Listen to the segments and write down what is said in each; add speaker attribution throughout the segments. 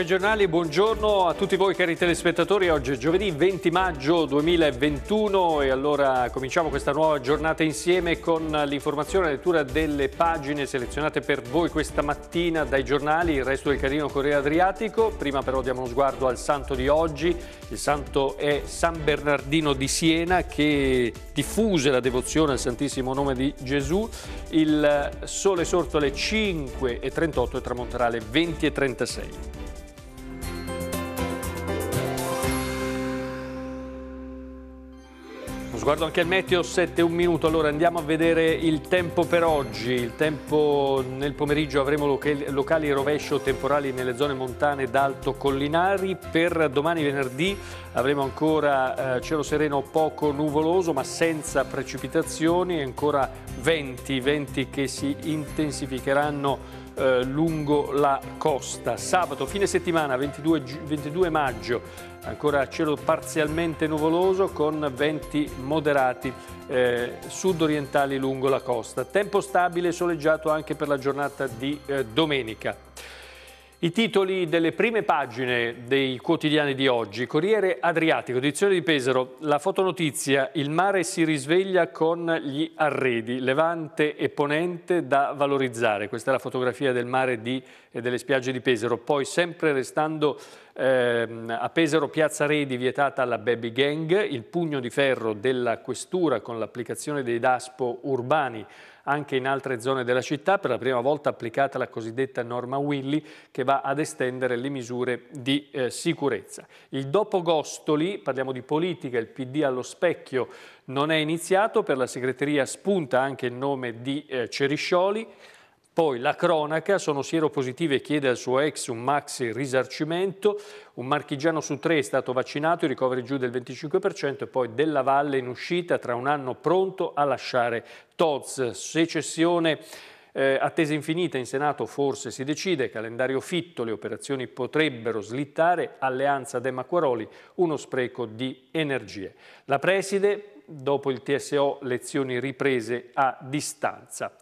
Speaker 1: Blocca Giornali, buongiorno a tutti voi cari telespettatori. Oggi è giovedì 20 maggio 2021 e allora cominciamo questa nuova giornata insieme con l'informazione e lettura delle pagine selezionate per voi questa mattina dai giornali, il resto del carino Corriere Adriatico. Prima però diamo uno sguardo al santo di oggi. Il santo è San Bernardino di Siena che diffuse la devozione al Santissimo Nome di Gesù. Il sole sorto alle 5.38 e tramonterà alle 20.36. Sguardo anche al meteo, 7 un minuto, allora andiamo a vedere il tempo per oggi, il tempo nel pomeriggio avremo locali rovescio temporali nelle zone montane d'alto collinari, per domani venerdì avremo ancora eh, cielo sereno poco nuvoloso ma senza precipitazioni e ancora venti, venti che si intensificheranno eh, lungo la costa. Sabato, fine settimana, 22, 22 maggio, ancora cielo parzialmente nuvoloso con venti moderati eh, sud-orientali lungo la costa. Tempo stabile e soleggiato anche per la giornata di eh, domenica. I titoli delle prime pagine dei quotidiani di oggi. Corriere Adriatico, edizione di Pesaro, la fotonotizia, il mare si risveglia con gli arredi, levante e ponente da valorizzare. Questa è la fotografia del mare di, e delle spiagge di Pesaro. Poi sempre restando ehm, a Pesaro, Piazza Redi vietata alla baby gang, il pugno di ferro della questura con l'applicazione dei DASPO urbani anche in altre zone della città per la prima volta applicata la cosiddetta norma Willy che va ad estendere le misure di eh, sicurezza. Il dopo Gostoli, parliamo di politica, il PD allo specchio non è iniziato, per la segreteria spunta anche il nome di eh, Ceriscioli. Poi la cronaca, sono sieropositive e chiede al suo ex un maxi risarcimento, un marchigiano su tre è stato vaccinato, i ricoveri giù del 25% e poi Della Valle in uscita tra un anno pronto a lasciare Toz, secessione eh, attesa infinita in Senato forse si decide, calendario fitto, le operazioni potrebbero slittare, alleanza De Macquaroli, uno spreco di energie. La preside, dopo il TSO, lezioni riprese a distanza.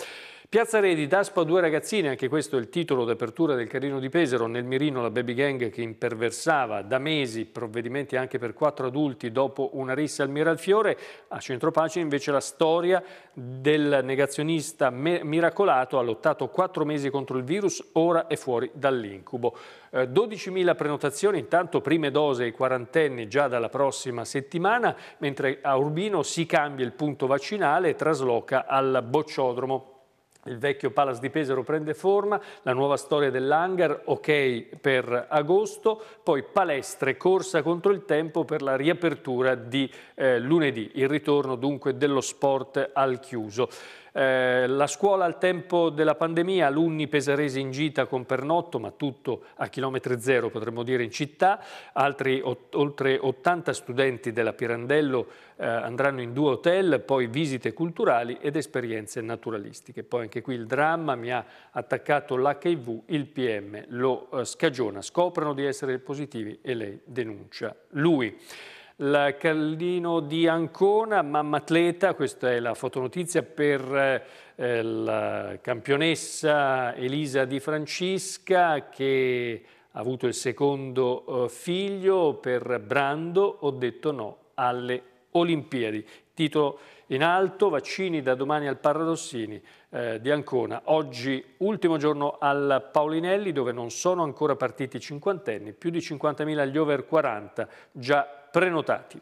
Speaker 1: Piazza Redi, di Daspo a due ragazzine, anche questo è il titolo d'apertura del Carino di Pesaro, nel mirino la baby gang che imperversava da mesi provvedimenti anche per quattro adulti dopo una rissa al Miralfiore, a centropace invece la storia del negazionista miracolato ha lottato quattro mesi contro il virus, ora è fuori dall'incubo. 12.000 eh, prenotazioni, intanto prime dose ai quarantenni già dalla prossima settimana, mentre a Urbino si cambia il punto vaccinale e trasloca al bocciodromo il vecchio Palace di Pesaro prende forma, la nuova storia dell'hangar, ok per agosto, poi palestre, corsa contro il tempo per la riapertura di eh, lunedì, il ritorno dunque dello sport al chiuso. Eh, la scuola al tempo della pandemia, alunni pesaresi in gita con pernotto, ma tutto a chilometri zero potremmo dire in città, altri oltre 80 studenti della Pirandello eh, andranno in due hotel, poi visite culturali ed esperienze naturalistiche. Poi anche qui il dramma, mi ha attaccato l'HIV, il PM lo eh, scagiona, scoprono di essere positivi e lei denuncia lui la Callino di Ancona, mamma atleta, questa è la fotonotizia per eh, la campionessa Elisa Di Francisca che ha avuto il secondo eh, figlio per Brando, ho detto no alle Olimpiadi. Titolo in alto, vaccini da domani al Paradossini eh, di Ancona. Oggi ultimo giorno al Paolinelli dove non sono ancora partiti i cinquantenni, più di 50.000 gli over 40, già prenotati.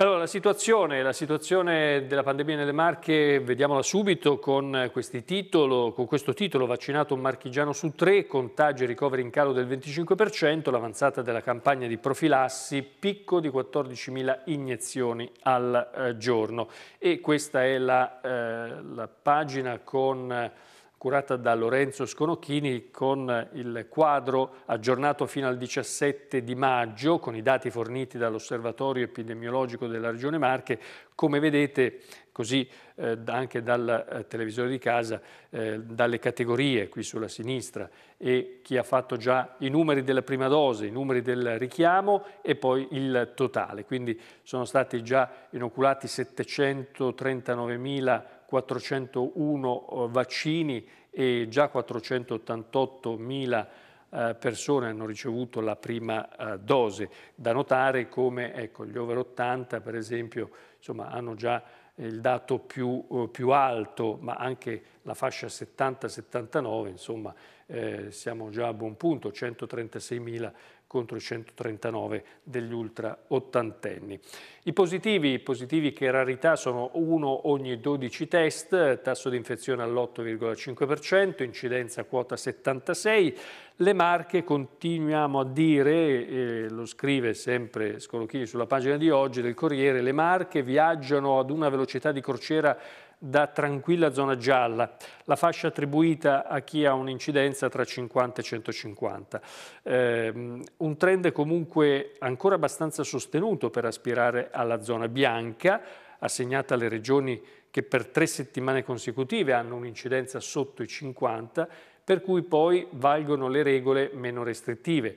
Speaker 1: Allora, la situazione, la situazione, della pandemia nelle Marche, vediamola subito con, titolo, con questo titolo, vaccinato un marchigiano su tre, contagi e ricoveri in calo del 25%, l'avanzata della campagna di profilassi, picco di 14.000 iniezioni al eh, giorno. E questa è la, eh, la pagina con curata da Lorenzo Sconocchini con il quadro aggiornato fino al 17 di maggio con i dati forniti dall'osservatorio epidemiologico della Regione Marche. Come vedete, così eh, anche dal eh, televisore di casa, eh, dalle categorie qui sulla sinistra e chi ha fatto già i numeri della prima dose, i numeri del richiamo e poi il totale. Quindi sono stati già inoculati 739.000 401 eh, vaccini e già 488 mila eh, persone hanno ricevuto la prima eh, dose. Da notare come ecco, gli over 80 per esempio insomma, hanno già il dato più, più, alto, ma anche la fascia 70-79, insomma eh, siamo già a buon punto, 136 mila 136.000 contro i 139 degli ultra ottantenni. I positivi, i positivi che rarità sono uno ogni 12 test, tasso di infezione all'8,5%, incidenza quota 76, le marche continuiamo a dire, eh, lo scrive sempre Scolochini sulla pagina di oggi del Corriere, le marche viaggiano ad una velocità di crociera da tranquilla zona gialla, la fascia attribuita a chi ha un'incidenza tra 50 e 150. Eh, un trend comunque ancora abbastanza sostenuto per aspirare alla zona bianca, assegnata alle regioni che per tre settimane consecutive hanno un'incidenza sotto i 50, per cui poi valgono le regole meno restrittive.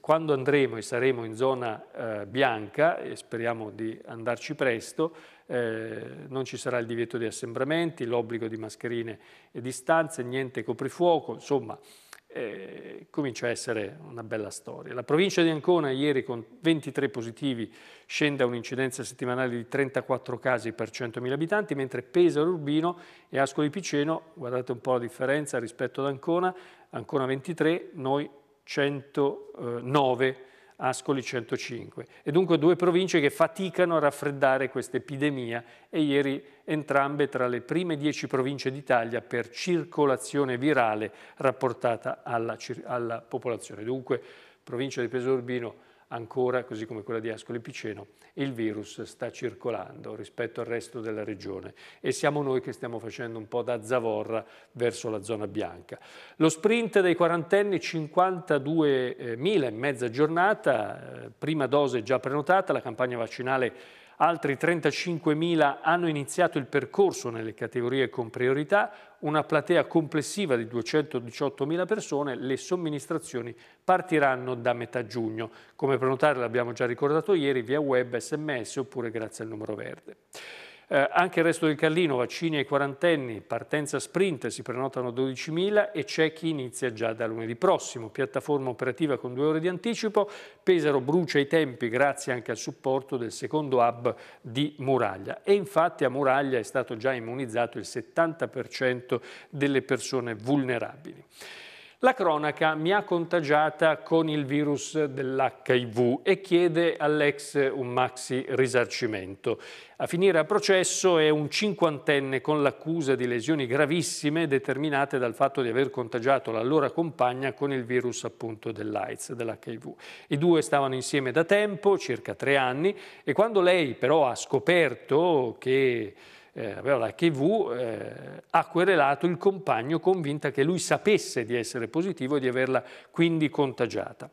Speaker 1: Quando andremo e saremo in zona eh, bianca, e speriamo di andarci presto, eh, non ci sarà il divieto di assembramenti, l'obbligo di mascherine e distanze, niente coprifuoco, insomma eh, comincia a essere una bella storia. La provincia di Ancona ieri con 23 positivi scende a un'incidenza settimanale di 34 casi per 100.000 abitanti, mentre Pesaro Urbino e Ascoli Piceno, guardate un po' la differenza rispetto ad Ancona, Ancona 23, noi 109 Ascoli 105 e dunque due province che faticano a raffreddare questa epidemia e ieri entrambe tra le prime dieci province d'Italia per circolazione virale rapportata alla, alla popolazione. Dunque provincia di Peso Urbino ancora, così come quella di Ascoli Piceno, il virus sta circolando rispetto al resto della regione e siamo noi che stiamo facendo un po' da zavorra verso la zona bianca. Lo sprint dei quarantenni 52.000 e mezza giornata, eh, prima dose già prenotata, la campagna vaccinale altri 35.000 hanno iniziato il percorso nelle categorie con priorità, una platea complessiva di 218.000 persone, le somministrazioni partiranno da metà giugno. Come prenotare l'abbiamo già ricordato ieri via web, sms oppure grazie al numero verde. Eh, anche il resto del Carlino, vaccini ai quarantenni, partenza sprint, si prenotano 12.000 e c'è chi inizia già da lunedì prossimo. Piattaforma operativa con due ore di anticipo, Pesaro brucia i tempi grazie anche al supporto del secondo hub di Muraglia. E infatti a Muraglia è stato già immunizzato il 70% delle persone vulnerabili. La cronaca mi ha contagiata con il virus dell'HIV e chiede all'ex un maxi risarcimento. A finire a processo è un cinquantenne con l'accusa di lesioni gravissime determinate dal fatto di aver contagiato l'allora compagna con il virus appunto dell'AIDS, dell'HIV. I due stavano insieme da tempo, circa tre anni, e quando lei però ha scoperto che eh, aveva la HIV, eh, ha querelato il compagno convinta che lui sapesse di essere positivo e di averla quindi contagiata.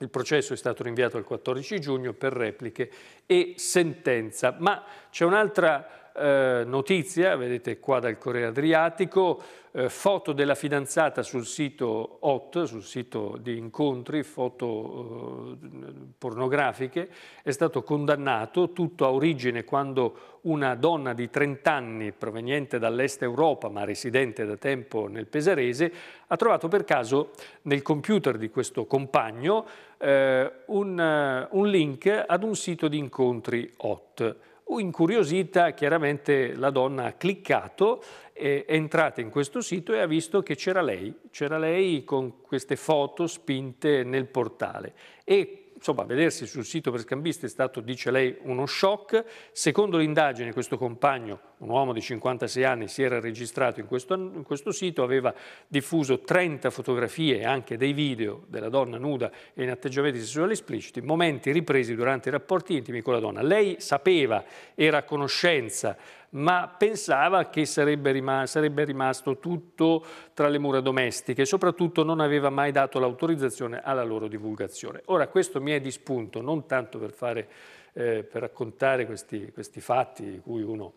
Speaker 1: Il processo è stato rinviato al 14 giugno per repliche e sentenza, ma c'è un'altra eh, notizia, vedete qua dal Corriere Adriatico, eh, foto della fidanzata sul sito HOT, sul sito di incontri, foto eh, pornografiche, è stato condannato, tutto ha origine quando una donna di 30 anni proveniente dall'est Europa ma residente da tempo nel Pesarese ha trovato per caso nel computer di questo compagno eh, un, eh, un link ad un sito di incontri HOT. Incuriosita, chiaramente la donna ha cliccato, è entrata in questo sito e ha visto che c'era lei, c'era lei con queste foto spinte nel portale e insomma, vedersi sul sito per scambisti è stato, dice lei, uno shock. Secondo l'indagine questo compagno, un uomo di 56 anni, si era registrato in questo, in questo sito, aveva diffuso 30 fotografie e anche dei video della donna nuda e in atteggiamenti sessuali espliciti, momenti ripresi durante i rapporti intimi con la donna. Lei sapeva, era a conoscenza ma pensava che sarebbe rimasto, sarebbe rimasto tutto tra le mura domestiche e soprattutto non aveva mai dato l'autorizzazione alla loro divulgazione. Ora questo mi è di spunto non tanto per, fare, eh, per raccontare questi, questi, fatti di cui uno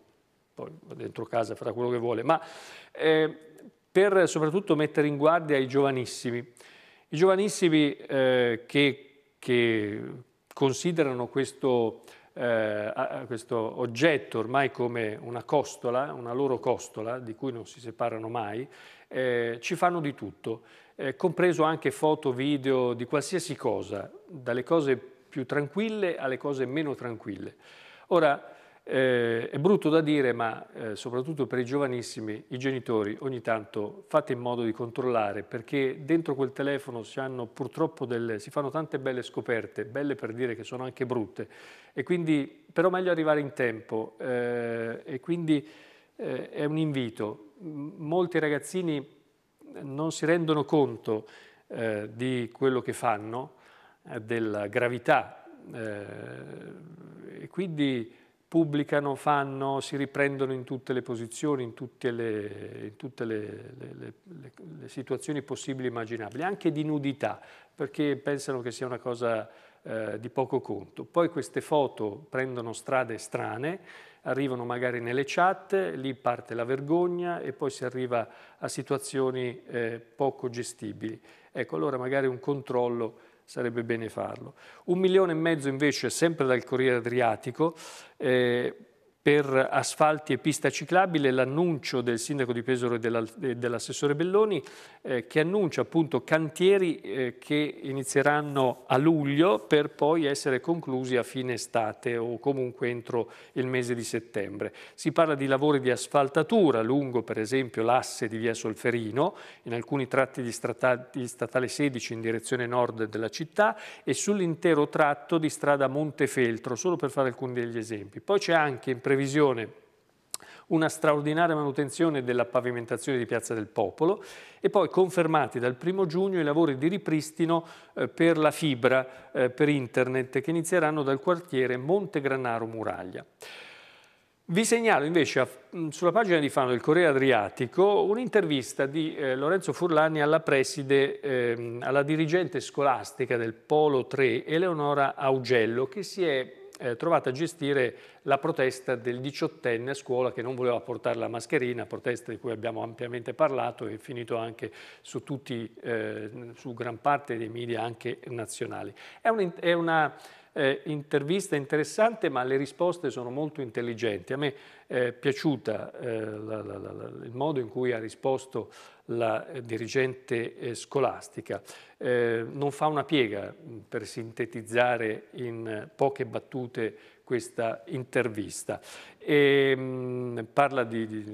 Speaker 1: poi dentro casa farà quello che vuole, ma eh, per soprattutto mettere in guardia i giovanissimi. I giovanissimi eh, che, che, considerano questo eh, questo oggetto ormai come una costola, una loro costola di cui non si separano mai, eh, ci fanno di tutto, eh, compreso anche foto, video, di qualsiasi cosa, dalle cose più tranquille alle cose meno tranquille. Ora, eh, è brutto da dire, ma eh, soprattutto per i giovanissimi, i genitori ogni tanto fate in modo di controllare, perché dentro quel telefono si hanno purtroppo delle, si fanno tante belle scoperte, belle per dire che sono anche brutte, e quindi però meglio arrivare in tempo. Eh, e quindi eh, è un invito. Molti ragazzini non si rendono conto eh, di quello che fanno, eh, della gravità, e quindi pubblicano, fanno, si riprendono in tutte le posizioni, in tutte le, in tutte le, le, le situazioni possibili e immaginabili, anche di nudità, perché pensano che sia una cosa eh, di poco conto. Poi queste foto prendono strade strane, arrivano magari nelle chat, lì parte la vergogna e poi si arriva a situazioni eh, poco gestibili. Ecco, allora magari un controllo sarebbe bene farlo. Un milione e mezzo invece sempre dal Corriere Adriatico. Eh, per asfalti e pista ciclabile l'annuncio del sindaco di Pesaro e dell'assessore Belloni eh, che annuncia appunto cantieri eh, che inizieranno a luglio per poi essere conclusi a fine estate o comunque entro il mese di settembre. Si parla di lavori di asfaltatura lungo per esempio l'asse di via Solferino in alcuni tratti di, strata, di statale 16 in direzione nord della città e sull'intero tratto di strada Montefeltro, solo per fare alcuni degli esempi. Poi c'è anche in previsione una straordinaria manutenzione della pavimentazione di Piazza del Popolo e poi confermati dal primo giugno i lavori di ripristino eh, per la fibra eh, per internet che inizieranno dal quartiere Monte Granaro Muraglia. Vi segnalo invece mm, sulla pagina di Fano del Corriere Adriatico un'intervista di eh, Lorenzo Furlani alla preside, ehm, alla dirigente scolastica del Polo 3, Eleonora Augello, che si è eh, trovata a gestire la protesta del diciottenne a scuola che non voleva portare la mascherina, protesta di cui abbiamo ampiamente parlato e finito anche su, tutti, eh, su gran parte dei media anche nazionali. È, un, è una eh, intervista interessante, ma le risposte sono molto intelligenti. A me eh, è piaciuta eh, la, la, la, il modo in cui ha risposto la eh, dirigente eh, scolastica, eh, non fa una piega mm, per sintetizzare in poche battute questa intervista. E, mm, parla di, di,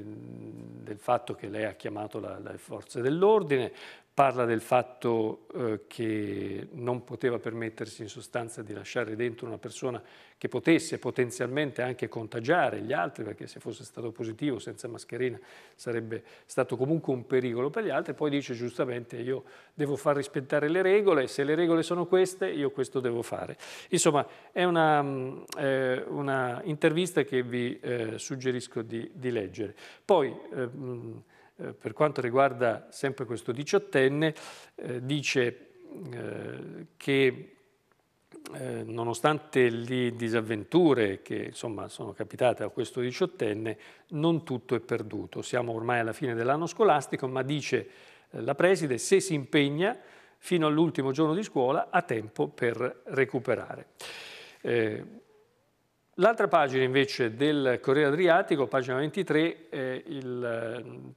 Speaker 1: del fatto che lei ha chiamato le forze dell'ordine, parla del fatto eh, che non poteva permettersi in sostanza di lasciare dentro una persona che potesse potenzialmente anche contagiare gli altri, perché se fosse stato positivo senza mascherina sarebbe stato comunque un pericolo per gli altri, poi dice giustamente io devo far rispettare le regole, se le regole sono queste io questo devo fare. Insomma è una, mm, eh, una intervista che vi eh, suggerisco di, di, leggere. Poi, eh, mm, eh, per quanto riguarda sempre questo diciottenne, eh, dice eh, che nonostante le disavventure che insomma, sono capitate a questo diciottenne, non tutto è perduto. Siamo ormai alla fine dell'anno scolastico, ma dice la preside, se si impegna fino all'ultimo giorno di scuola ha tempo per recuperare. Eh, L'altra pagina invece del Corriere Adriatico, pagina 23, eh, il,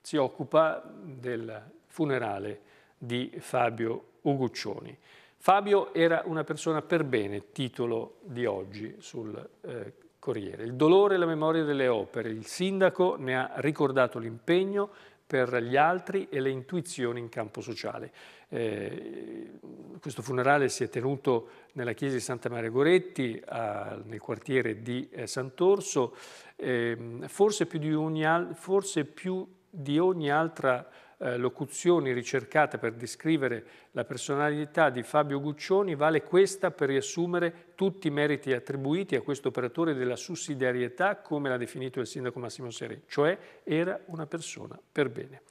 Speaker 1: si occupa del funerale di Fabio Uguccioni. Fabio era una persona per bene, titolo di oggi sul eh, Corriere. Il dolore e la memoria delle opere. Il sindaco ne ha ricordato l'impegno per gli altri e le intuizioni in campo sociale. Eh, questo funerale si è tenuto nella chiesa di Santa Maria Goretti, a, nel quartiere di eh, Sant'Orso, eh, forse, più di ogni, forse più di ogni altra eh, locuzione ricercata per descrivere la personalità di Fabio Guccioni vale questa per riassumere tutti i meriti attribuiti a questo operatore della sussidiarietà, come l'ha definito il sindaco Massimo Serè, cioè era una persona per bene.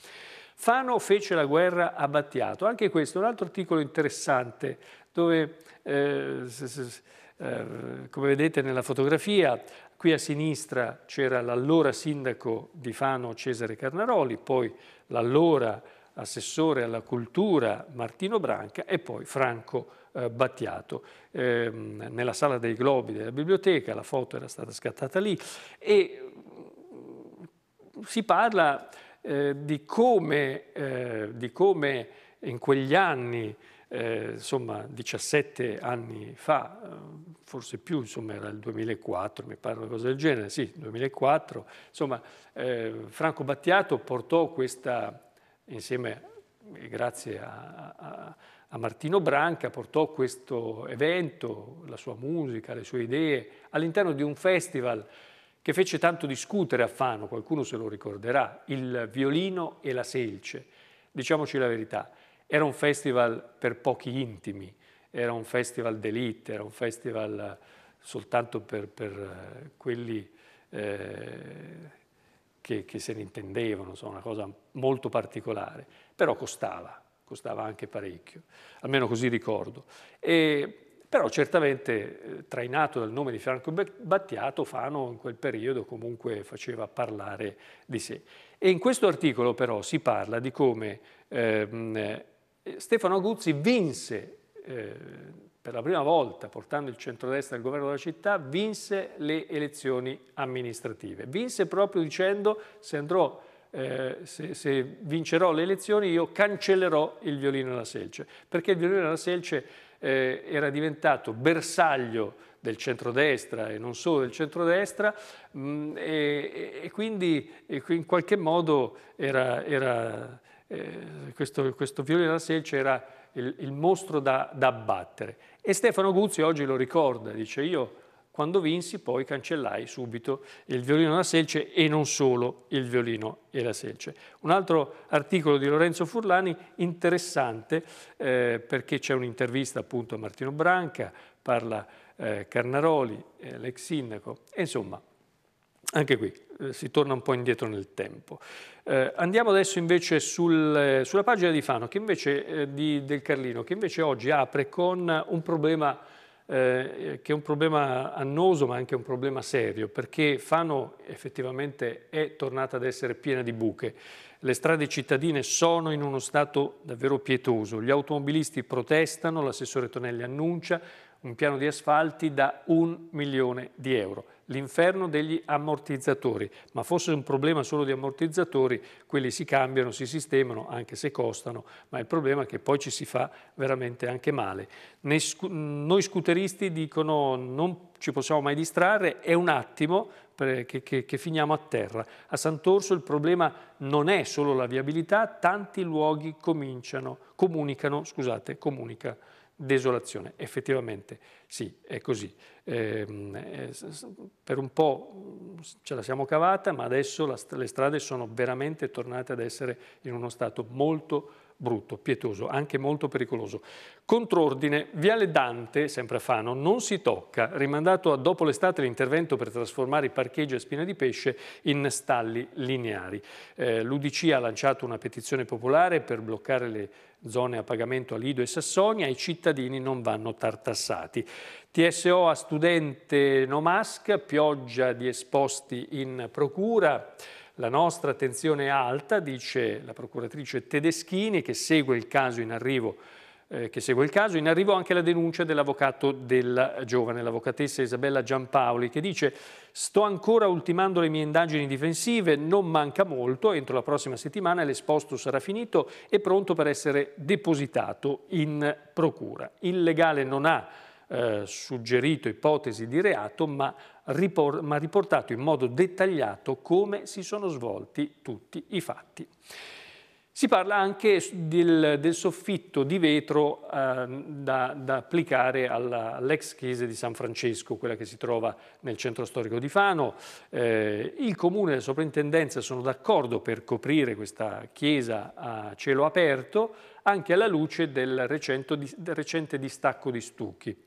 Speaker 1: Fano fece la guerra a Battiato, anche questo è un altro articolo interessante dove, eh, eh, come vedete nella fotografia, qui a sinistra c'era l'allora sindaco di Fano Cesare Carnaroli, poi l'allora assessore alla cultura Martino Branca e poi Franco eh, Battiato. Eh, nella sala dei globi della biblioteca, la foto era stata scattata lì e mm, si parla eh, di, come, eh, di, come, in quegli anni, eh, insomma 17 anni fa, eh, forse più, insomma era il 2004, mi pare una cosa del genere, sì, 2004, insomma eh, Franco Battiato portò questa, insieme, grazie a, a a Martino Branca, portò questo evento, la sua musica, le sue idee, all'interno di un festival che fece tanto discutere a Fano, qualcuno se lo ricorderà, il violino e la selce. Diciamoci la verità, era un festival per pochi intimi, era un festival d'elite, era un festival eh, soltanto per, per eh, quelli eh, che, che, se ne intendevano, insomma, una cosa molto particolare, però costava, costava anche parecchio, almeno così ricordo. E però certamente eh, trainato dal nome di Franco Battiato, Fano in quel periodo comunque faceva parlare di sé. E in questo articolo però si parla di come ehm, eh, Stefano Aguzzi vinse eh, per la prima volta, portando il centrodestra al governo della città, vinse le elezioni amministrative. Vinse proprio dicendo se andrò eh, se, se, vincerò le elezioni io cancellerò il violino alla selce, perché il violino alla selce eh, era diventato bersaglio del centrodestra e non solo del centrodestra mh, mm, e, e, quindi e in qualche modo era, era eh, questo, questo violino alla selce era il, il mostro da, da abbattere. E Stefano Guzzi oggi lo ricorda, dice io quando vinsi poi cancellai subito il violino e la selce e non solo il violino e la selce. Un altro articolo di Lorenzo Furlani interessante eh, perché c'è un'intervista appunto a Martino Branca, parla eh, Carnaroli, eh, l'ex sindaco, e insomma anche qui eh, si torna un po' indietro nel tempo. Eh, andiamo adesso invece sul, eh, sulla pagina di Fano, invece, eh, di, del Carlino, che invece oggi apre con un problema eh, che è un problema annoso ma anche un problema serio, perché Fano effettivamente è tornata ad essere piena di buche. Le strade cittadine sono in uno stato davvero pietoso, gli automobilisti protestano, l'assessore Tonelli annuncia, un piano di asfalti da un milione di euro. L'inferno degli ammortizzatori, ma fosse un problema solo di ammortizzatori, quelli si cambiano, si sistemano, anche se costano, ma il problema è che poi ci si fa veramente anche male. Noi scooteristi dicono non ci possiamo mai distrarre, è un attimo che, che, che finiamo a terra. A Sant'Orso il problema non è solo la viabilità, tanti luoghi comunicano, scusate, comunica desolazione. Effettivamente sì, è così. Ehm, eh, per un po' ce la siamo cavata, ma adesso la, le strade sono veramente tornate ad essere in uno stato molto brutto, pietoso, anche molto pericoloso. Contrordine, Viale Dante, sempre a Fano, non si tocca, rimandato a dopo l'estate l'intervento per trasformare i parcheggi a spina di pesce in stalli lineari. Eh, L'UDC ha lanciato una petizione popolare per bloccare le zone a pagamento a Lido e Sassonia, i cittadini non vanno tartassati. TSO a studente no mask, pioggia di esposti in procura, la nostra attenzione è alta, dice la procuratrice Tedeschini, che segue il caso in arrivo eh, che segue il caso, in arrivo anche la denuncia dell'avvocato della giovane, l'avvocatessa Isabella Giampaoli, che dice sto ancora ultimando le mie indagini difensive, non manca molto, entro la prossima settimana l'esposto sarà finito e pronto per essere depositato in procura. Il legale non ha eh, suggerito ipotesi di reato, ma, ripor ma riportato in modo dettagliato come si sono svolti tutti i fatti. Si parla anche del, del soffitto di vetro eh, da, da, applicare all'ex all chiesa di San Francesco, quella che si trova nel centro storico di Fano. Eh, il comune e la soprintendenza sono d'accordo per coprire questa chiesa a cielo aperto, anche alla luce del recente, del recente distacco di stucchi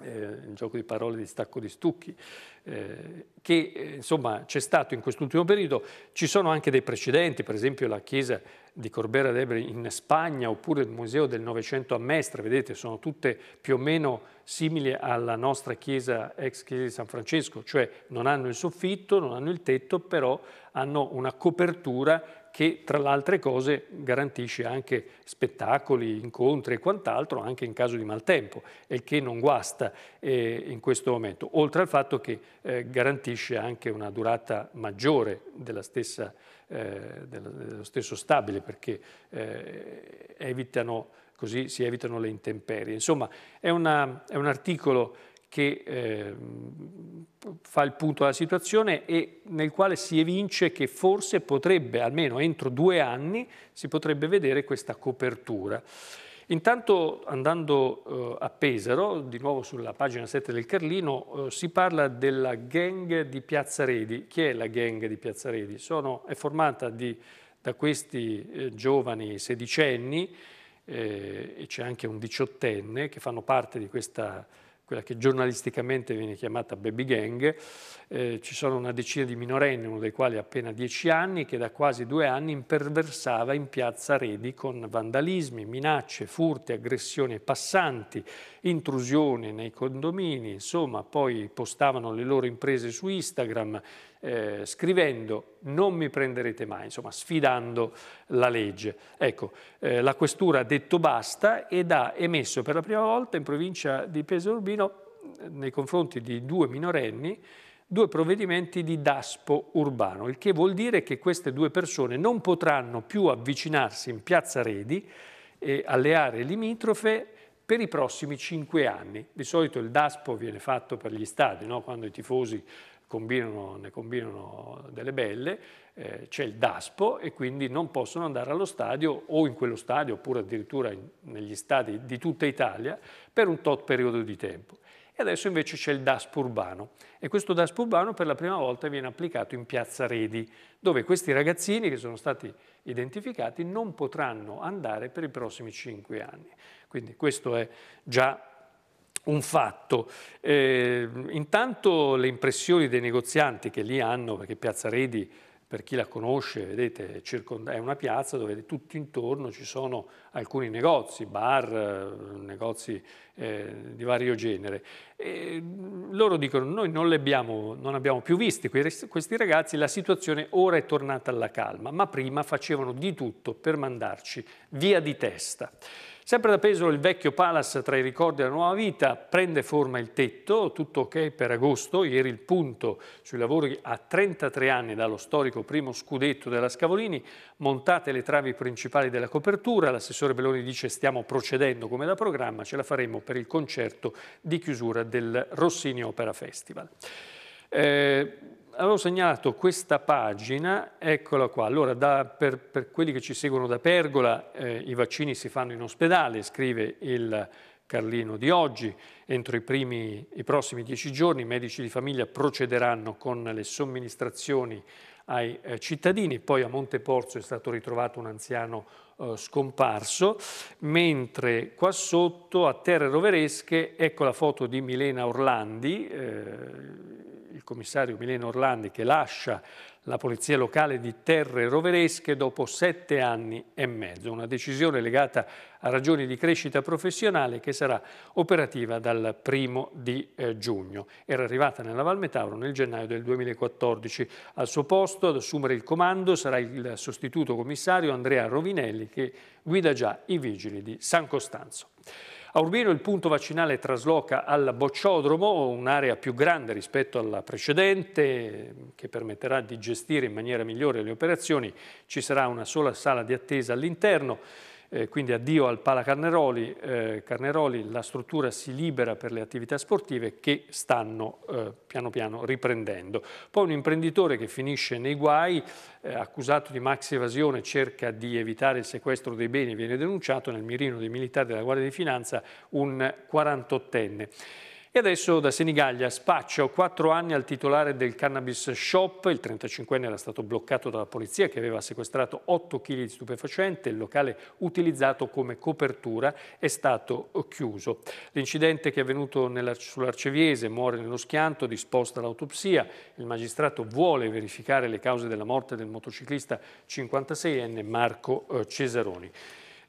Speaker 1: eh, un gioco di parole di stacco di stucchi, eh, che eh, insomma c'è stato in quest'ultimo periodo, ci sono anche dei precedenti, per esempio la chiesa di Corbera d'Ebre in Spagna oppure il museo del Novecento a Mestre, vedete sono tutte più o meno simili alla nostra chiesa, ex chiesa di San Francesco, cioè non hanno il soffitto, non hanno il tetto, però hanno una copertura che tra le altre cose garantisce anche spettacoli, incontri e quant'altro anche in caso di maltempo, il che non guasta eh, in questo momento, oltre al fatto che eh, garantisce anche una durata maggiore stessa, eh, dello stesso stabile perché eh, evitano, così si evitano le intemperie. Insomma è, una, è un articolo che eh, fa il punto della situazione e nel quale si evince che forse potrebbe, almeno entro due anni, si potrebbe vedere questa copertura. Intanto andando eh, a Pesaro, di nuovo sulla pagina 7 del Carlino, eh, si parla della gang di Piazza Redi. Chi è la gang di Piazza Redi? Sono, è formata di, da questi eh, giovani sedicenni eh, e c'è anche un diciottenne che fanno parte di questa quella che giornalisticamente viene chiamata baby gang, eh, ci sono una decina di minorenni, uno dei quali ha appena dieci anni, che da quasi due anni imperversava in piazza Redi con vandalismi, minacce, furti, aggressioni ai passanti, intrusioni nei condomini, insomma, poi postavano le loro imprese su Instagram, eh, scrivendo non mi prenderete mai, insomma sfidando la legge. Ecco, eh, la questura ha detto basta ed ha emesso per la prima volta in provincia di Pesaro Urbino eh, nei confronti di due minorenni due provvedimenti di daspo urbano, il che vuol dire che queste due persone non potranno più avvicinarsi in Piazza Redi e alle aree limitrofe per i prossimi cinque anni. Di solito il DASPO viene fatto per gli stadi, no? quando i tifosi combinano, ne combinano delle belle, eh, c'è il DASPO e quindi non possono andare allo stadio o in quello stadio oppure addirittura in, negli stadi di tutta Italia per un tot periodo di tempo. E adesso invece c'è il DASPO urbano e questo DASPO urbano per la prima volta viene applicato in Piazza Redi dove questi ragazzini che sono stati identificati non potranno andare per i prossimi cinque anni. Quindi questo è già un fatto. Eh, intanto le impressioni dei negozianti che lì hanno, perché Piazza Redi, per chi la conosce, vedete, è una piazza dove tutto intorno ci sono alcuni negozi, bar, eh, negozi eh, di vario genere. E mm, loro dicono, noi non, abbiamo, non abbiamo più visti questi ragazzi, la situazione ora è tornata alla calma, ma prima facevano di tutto per mandarci via di testa. Sempre da Pesaro il vecchio Palace tra i ricordi della nuova vita prende forma il tetto, tutto ok per agosto, ieri il punto sui lavori a 33 anni dallo storico primo scudetto della Scavolini, montate le travi principali della copertura, l'assessore Belloni dice stiamo procedendo come da programma, ce la faremo per il concerto di chiusura del Rossini Opera Festival. Eh, avevo segnalato questa pagina, eccola qua. Allora, da, per, per, quelli che ci seguono da Pergola, eh, i vaccini si fanno in ospedale, scrive il Carlino di oggi. Entro i, primi, i prossimi dieci giorni i medici di famiglia procederanno con le somministrazioni ai eh, cittadini. Poi a Monteporzio è stato ritrovato un anziano eh, scomparso, mentre qua sotto a Terre Roveresche ecco la foto di Milena Orlandi eh, il commissario Mileno Orlandi che lascia la polizia locale di Terre Roveresche dopo sette anni e mezzo, una decisione legata a ragioni di crescita professionale che sarà operativa dal primo di eh, giugno. Era arrivata nella Val Metauro nel gennaio del 2014. Al suo posto ad assumere il comando sarà il sostituto commissario Andrea Rovinelli che guida già i vigili di San Costanzo. A Urbino il punto vaccinale trasloca al Bocciodromo, un'area più grande rispetto alla precedente, che permetterà di gestire in maniera migliore le operazioni. Ci sarà una sola sala di attesa all'interno. Eh, quindi addio al Pala Carneroli, eh, Carneroli, la struttura si libera per le attività sportive che stanno eh, piano piano riprendendo. Poi un imprenditore che finisce nei guai, eh, accusato di max evasione, cerca di evitare il sequestro dei beni, viene denunciato nel mirino dei militari della Guardia di Finanza un 48enne. E adesso da Senigallia spaccio quattro anni al titolare del cannabis shop, il 35enne era stato bloccato dalla polizia che aveva sequestrato 8 kg di stupefacente, il locale utilizzato come copertura è stato chiuso. L'incidente che è avvenuto sull'Arceviese muore nello schianto, disposta l'autopsia, il magistrato vuole verificare le cause della morte del motociclista 56enne Marco eh, Cesaroni.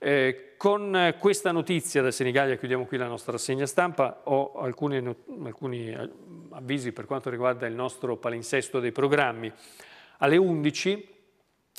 Speaker 1: Eh, con questa notizia da Senigallia chiudiamo qui la nostra rassegna stampa, ho alcuni, alcuni eh, avvisi per quanto riguarda il nostro palinsesto dei programmi. Alle 11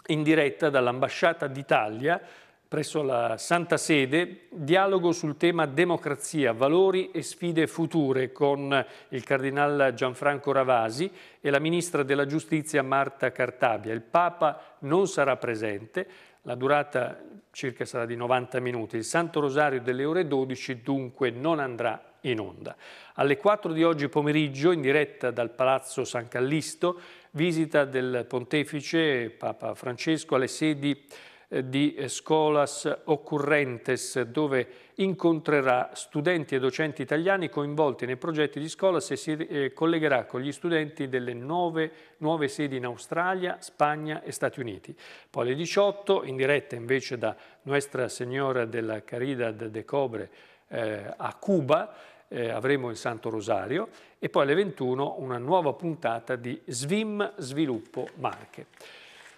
Speaker 1: in diretta dall'Ambasciata d'Italia presso la Santa Sede, dialogo sul tema democrazia, valori e sfide future con il Cardinal Gianfranco Ravasi e la Ministra della Giustizia Marta Cartabia. Il Papa non sarà presente, la durata circa sarà di 90 minuti. Il Santo Rosario delle ore 12 dunque non andrà in onda. Alle 4 di oggi pomeriggio, in diretta dal Palazzo San Callisto, visita del Pontefice Papa Francesco alle sedi eh, di Scolas Occurrentes, dove incontrerà studenti e docenti italiani coinvolti nei progetti di scuola e si eh, collegherà con gli studenti delle nove, nuove sedi in Australia, Spagna e Stati Uniti. Poi alle 18, in diretta invece da Nuestra Signora della Caridad de Cobre eh, a Cuba, eh, avremo il Santo Rosario e poi alle 21 una nuova puntata di Svim Sviluppo Marche.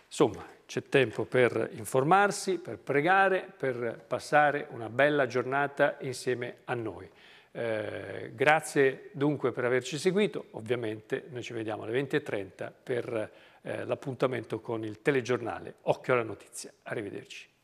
Speaker 1: Insomma, c'è tempo per informarsi, per pregare, per passare una bella giornata insieme a noi. Eh, grazie dunque per averci seguito, ovviamente noi ci vediamo alle 20.30 per eh, l'appuntamento con il telegiornale Occhio alla notizia. Arrivederci.